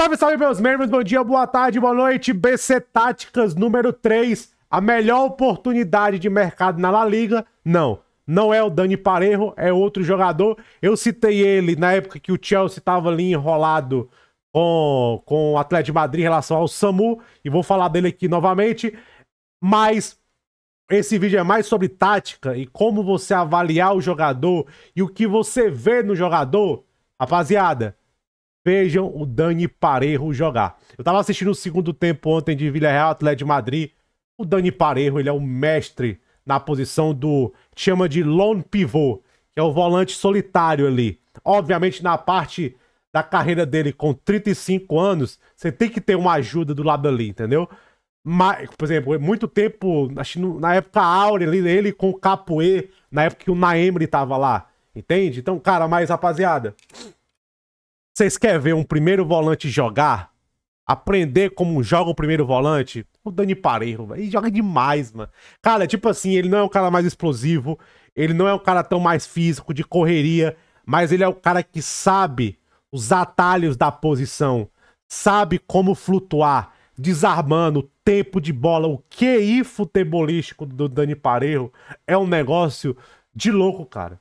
Salve, salve, meus membros. Bom dia, boa tarde, boa noite. BC Táticas número 3. A melhor oportunidade de mercado na La Liga. Não, não é o Dani Parejo, é outro jogador. Eu citei ele na época que o Chelsea estava ali enrolado com, com o Atlético de Madrid em relação ao Samu. E vou falar dele aqui novamente. Mas esse vídeo é mais sobre tática e como você avaliar o jogador e o que você vê no jogador. Rapaziada, Vejam o Dani Parejo jogar. Eu tava assistindo o segundo tempo ontem de Villarreal, Atlético de Madrid. O Dani Parejo, ele é o mestre na posição do... Chama de lone pivô, que é o volante solitário ali. Obviamente, na parte da carreira dele com 35 anos, você tem que ter uma ajuda do lado ali, entendeu? Mas, por exemplo, muito tempo, acho que na época áurea ali, ele com o Capoe, na época que o Naemri tava lá, entende? Então, cara, mas rapaziada... Vocês querem ver um primeiro volante jogar? Aprender como joga o primeiro volante? O Dani Parejo, Ele joga demais, mano. Cara, tipo assim, ele não é um cara mais explosivo. Ele não é um cara tão mais físico, de correria. Mas ele é o cara que sabe os atalhos da posição. Sabe como flutuar. Desarmando, tempo de bola. O QI futebolístico do Dani Parejo é um negócio de louco, cara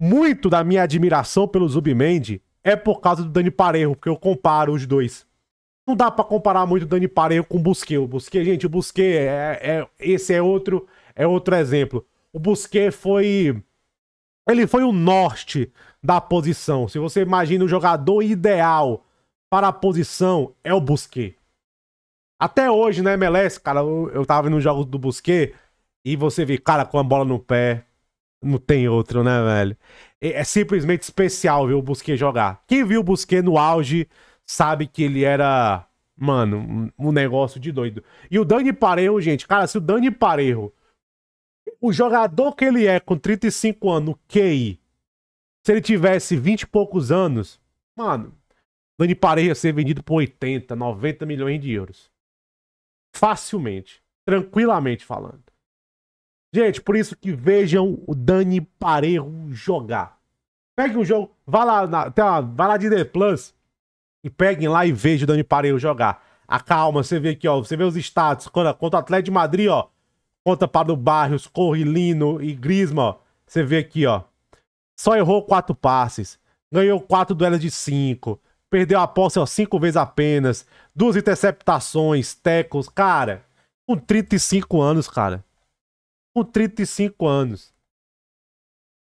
muito da minha admiração pelo Zubimendi é por causa do Dani Parejo, porque eu comparo os dois. Não dá para comparar muito o Dani Parejo com o Busquet. O Busquet, gente, o Busquet, é, é, esse é outro, é outro exemplo. O Busquet foi... Ele foi o norte da posição. Se você imagina o jogador ideal para a posição, é o Busquet. Até hoje, né, MLS, cara, eu, tava tava no jogo do Busquet e você vê, cara, com a bola no pé, não tem outro, né, velho? É, é, simplesmente especial ver o Busquets jogar. Quem viu o Busquets no auge sabe que ele era, mano, um, negócio de doido. E o Dani Parejo, gente, cara, se o Dani Parejo, o jogador que ele é com 35 anos, QI, se ele tivesse 20 e poucos anos, mano, Dani Parejo ia ser vendido por 80, 90 milhões de euros. Facilmente, tranquilamente falando. Gente, por isso que vejam o Dani Parejo jogar. Pegue um jogo, vá lá, na, tem uma, vá lá de The Plus e peguem lá e vejam o Dani Parejo jogar. Acalma, você vê aqui, ó, você vê os status contra, contra o Atlético de Madrid, ó. Conta para o Barrios, Corrilino e Grisma, ó. Você vê aqui, ó. Só errou quatro passes, ganhou quatro duelas de cinco, perdeu a posse ó, cinco vezes apenas, duas interceptações, tecos, cara, com 35 anos, cara com 35 anos.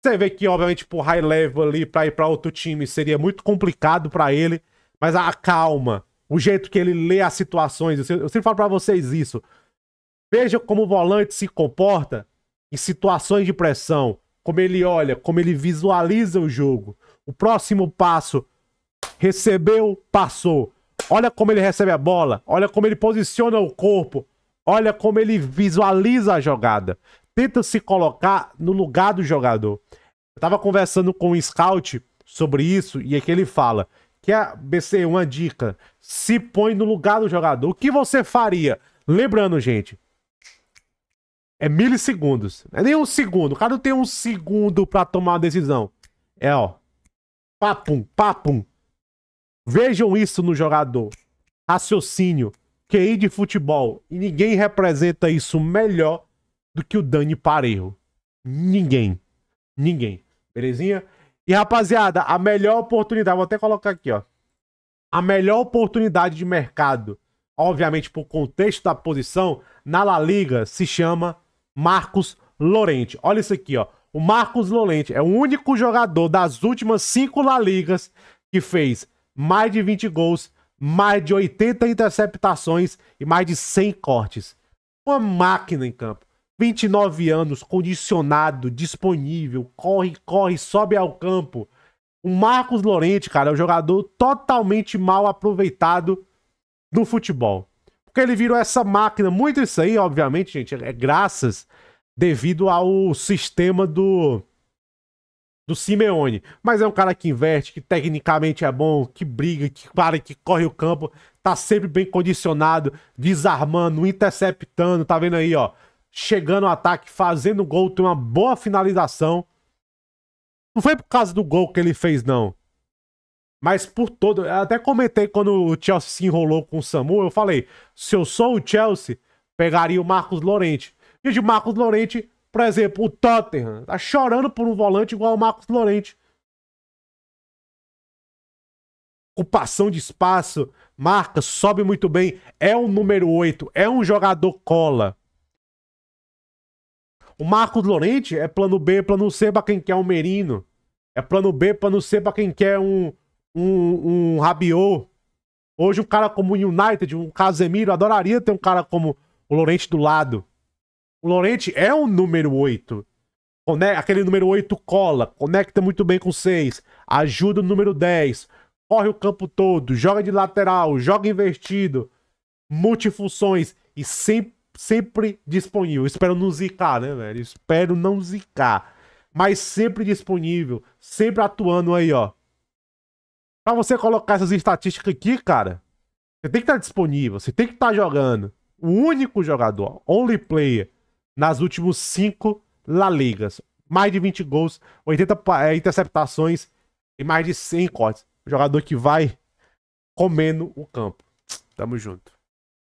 Você vê que, obviamente, por high level ali, pra ir pra outro time, seria muito complicado para ele. Mas a calma, o jeito que ele lê as situações, eu sempre, eu sempre falo para vocês isso. Veja como o volante se comporta em situações de pressão, como ele olha, como ele visualiza o jogo. O próximo passo, recebeu, passou. Olha como ele recebe a bola, olha como ele posiciona o corpo, olha como ele visualiza a jogada tenta se colocar no lugar do jogador. Eu tava conversando com um scout sobre isso e aqui é ele fala que a BC uma dica, se põe no lugar do jogador. O que você faria? Lembrando, gente, é milissegundos. é nem um segundo. O cara não tem um segundo para tomar uma decisão. É, ó. Papum, papum. Vejam isso no jogador. Raciocínio. QI de futebol. E ninguém representa isso melhor do que o Dani Parejo. Ninguém. Ninguém. Belezinha? E rapaziada, a melhor oportunidade, vou até colocar aqui, ó. A melhor oportunidade de mercado, obviamente por contexto da posição, na La Liga se chama Marcos Lorente. Olha isso aqui, ó. O Marcos Lorente é o único jogador das últimas cinco La Ligas que fez mais de 20 gols, mais de 80 interceptações e mais de 100 cortes. Uma máquina em campo. 29 anos, condicionado, disponível, corre, corre, sobe ao campo. O Marcos Lorente, cara, é um jogador totalmente mal aproveitado no futebol. Porque ele virou essa máquina, muito isso aí, obviamente, gente, é graças devido ao sistema do do Simeone. Mas é um cara que inverte, que tecnicamente é bom, que briga, que para, que corre o campo, tá sempre bem condicionado, desarmando, interceptando, tá vendo aí, ó chegando ao ataque, fazendo gol, tem uma boa finalização. Não foi por causa do gol que ele fez, não. Mas por todo. Eu até comentei quando o Chelsea se enrolou com o Samu. Eu falei: se eu sou o Chelsea, pegaria o Marcos Lorente. E de Marcos Lorente, por exemplo, o Tottenham tá chorando por um volante igual o Marcos Lorente. Ocupação de espaço, marca, sobe muito bem. É o número 8, é um jogador cola. O Marcos Lorente é plano B, plano C pra quem quer um Merino. É plano B, plano C pra quem quer um, um, um Rabiot. Hoje um cara como o United, um Casemiro, adoraria ter um cara como o Lorente do lado. O Lorente é um número 8. Aquele número 8 cola, conecta muito bem com 6, ajuda o número 10, corre o campo todo, joga de lateral, joga invertido, multifunções e sempre sempre disponível. Espero não zicar, né, velho? Espero não zicar. Mas sempre disponível, sempre atuando aí, ó. Pra você colocar essas estatísticas aqui, cara, você tem que estar tá disponível, você tem que estar tá jogando. O único jogador, only player, nas últimas cinco La Ligas. Mais de 20 gols, 80 é, interceptações e mais de 100 cortes. jogador que vai comendo o campo. Tamo junto.